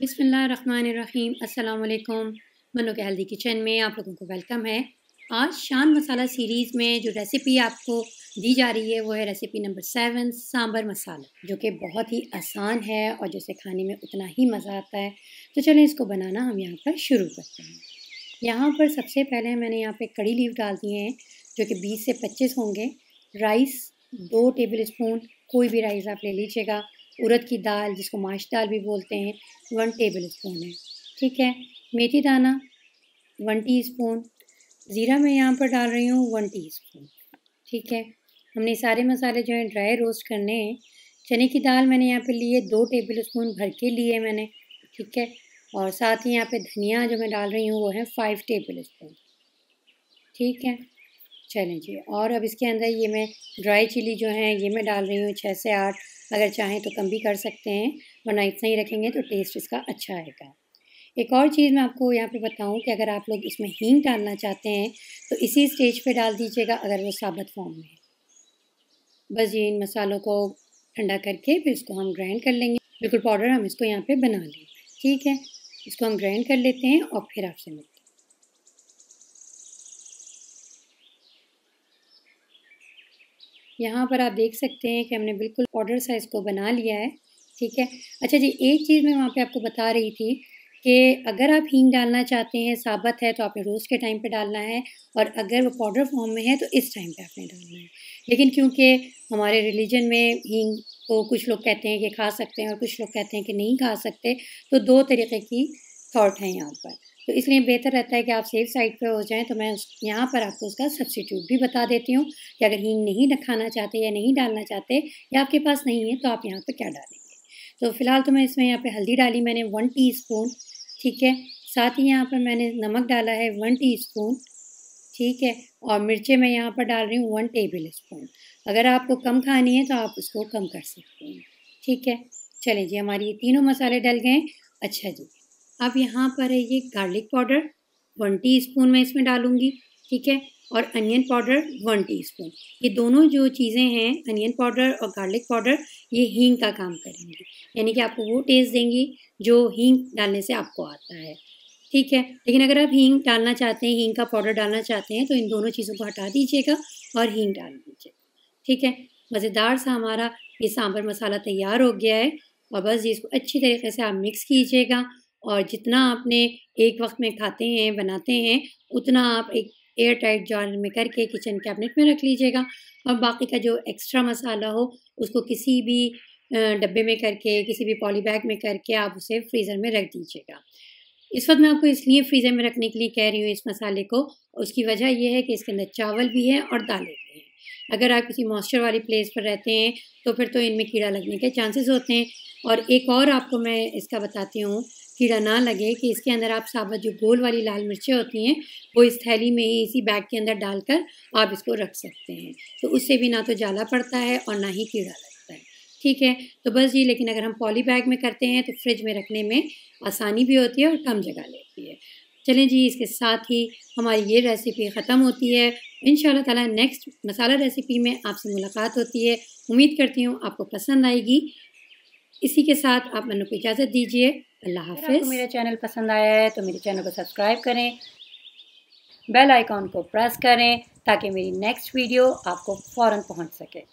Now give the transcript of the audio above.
बिसमीम अल्लाम मनो के हेल्दी किचन में आप लोगों को वेलकम है आज शान मसाला सीरीज़ में जो रेसिपी आपको दी जा रही है वो है recipe number seven sambar masala जो कि बहुत ही आसान है और जैसे खाने में उतना ही मज़ा आता है तो चलें इसको बनाना हम यहाँ पर शुरू करते हैं यहाँ पर सबसे पहले मैंने यहाँ पर कड़ी लीव डाल दिए हैं जो कि बीस से पच्चीस होंगे राइस दो टेबल स्पून कोई भी राइस आप ले लीजिएगा उड़द की दाल जिसको माश दाल भी बोलते हैं वन टेबल स्पून है ठीक है मेथी दाना वन टी स्पून ज़ीरा मैं यहाँ पर डाल रही हूँ वन टी स्पून ठीक है हमने सारे मसाले जो हैं ड्राई रोस्ट करने हैं चने की दाल मैंने यहाँ पे लिए दो टेबल स्पून भर के लिए मैंने ठीक है और साथ ही यहाँ पे धनिया जो मैं डाल रही हूँ वो है फाइव टेबल स्पून ठीक है चलें जी और अब इसके अंदर ये मैं ड्राई चिली जो है ये मैं डाल रही हूँ छः से आठ अगर चाहें तो कम भी कर सकते हैं वरना इतना ही रखेंगे तो टेस्ट इसका अच्छा आएगा एक और चीज़ मैं आपको यहाँ पे बताऊँ कि अगर आप लोग इसमें हींग डालना चाहते हैं तो इसी स्टेज पे डाल दीजिएगा अगर वो साबत फॉर्म में बस ये इन मसालों को ठंडा करके फिर इसको हम ग्राइंड कर लेंगे बिल्कुल पाउडर हम इसको यहाँ पे बना लेंगे ठीक है इसको हम ग्राइंड कर लेते हैं और फिर आपसे मिलते हैं यहाँ पर आप देख सकते हैं कि हमने बिल्कुल ऑर्डर साइज़ को बना लिया है ठीक है अच्छा जी एक चीज़ मैं वहाँ पे आपको बता रही थी कि अगर आप हींग डालना चाहते हैं साबत है तो आपने रोज़ के टाइम पे डालना है और अगर वो पाउडर फॉर्म में है तो इस टाइम पे आपने डालना है लेकिन क्योंकि हमारे रिलीजन में हींग को कुछ लोग कहते हैं कि खा सकते हैं और कुछ लोग कहते हैं कि नहीं खा सकते तो दो तरीके की थाट है यहाँ पर तो इसलिए बेहतर रहता है कि आप सेफ साइड पर हो जाएं तो मैं यहाँ पर आपको उसका सब्सिट्यूट भी बता देती हूँ कि अगर हींग नहीं खाना चाहते या नहीं डालना चाहते या आपके पास नहीं है तो आप यहाँ पर क्या डालेंगे तो फ़िलहाल तो मैं इसमें यहाँ पर हल्दी डाली मैंने वन टी ठीक है साथ ही यहाँ पर मैंने नमक डाला है वन टी ठीक है और मिर्चें मैं यहाँ पर डाल रही हूँ वन टेबल स्पून अगर आपको कम खानी है तो आप उसको कम कर सकते हैं ठीक है चलें जी हमारी ये तीनों मसाले डल गए अच्छा जी अब यहाँ पर है ये garlic powder one teaspoon मैं इसमें डालूँगी ठीक है और अनियन पाउडर वन टीस्पून ये दोनों जो चीज़ें हैं अनियन पाउडर और गार्लिक पाउडर ये हींग का काम करेंगी यानी कि आपको वो टेस्ट देंगी जो हींग डालने से आपको आता है ठीक है लेकिन अगर आप हींग डालना चाहते हैं हींग का पाउडर डालना चाहते हैं तो इन दोनों चीज़ों को हटा दीजिएगा और हींग डाल दीजिएगा ठीक है मज़ेदार सा हमारा ये सांभर मसाला तैयार हो गया है और बस इसको अच्छी तरीके से आप मिक्स कीजिएगा और जितना आपने एक वक्त में खाते हैं बनाते हैं उतना आप एक एयर टाइट जार में करके किचन कैबिनेट में रख लीजिएगा और बाकी का जो एक्स्ट्रा मसाला हो उसको किसी भी डब्बे में करके किसी भी पॉली बैग में करके आप उसे फ्रीज़र में रख दीजिएगा इस वक्त मैं आपको इसलिए फ्रीज़र में रखने के लिए कह रही हूँ इस मसाले को उसकी वजह यह है कि इसके अंदर चावल भी है और दालें भी हैं अगर आप किसी मॉइस्चर वाली प्लेस पर रहते हैं तो फिर तो इनमें कीड़ा लगने के चांसेस होते हैं और एक और आपको मैं इसका बताती हूँ कीड़ा ना लगे कि इसके अंदर आप साबत जो गोल वाली लाल मिर्चें होती हैं वो इस थैली में ही इसी बैग के अंदर डालकर आप इसको रख सकते हैं तो उससे भी ना तो जाला पड़ता है और ना ही कीड़ा लगता है ठीक है तो बस जी लेकिन अगर हम पॉली बैग में करते हैं तो फ्रिज में रखने में आसानी भी होती है और कम जगह लेती है चलें जी इसके साथ ही हमारी ये रेसिपी ख़त्म होती है इन ताला नेक्स्ट मसाला रेसिपी में आपसे मुलाकात होती है उम्मीद करती हूँ आपको पसंद आएगी इसी के साथ आप मनु को इजाज़त दीजिए अल्लाह हाफि आपको मेरा चैनल पसंद आया है तो मेरे चैनल को सब्सक्राइब करें बेल आइकॉन को प्रेस करें ताकि मेरी नेक्स्ट वीडियो आपको फ़ौर पहुँच सके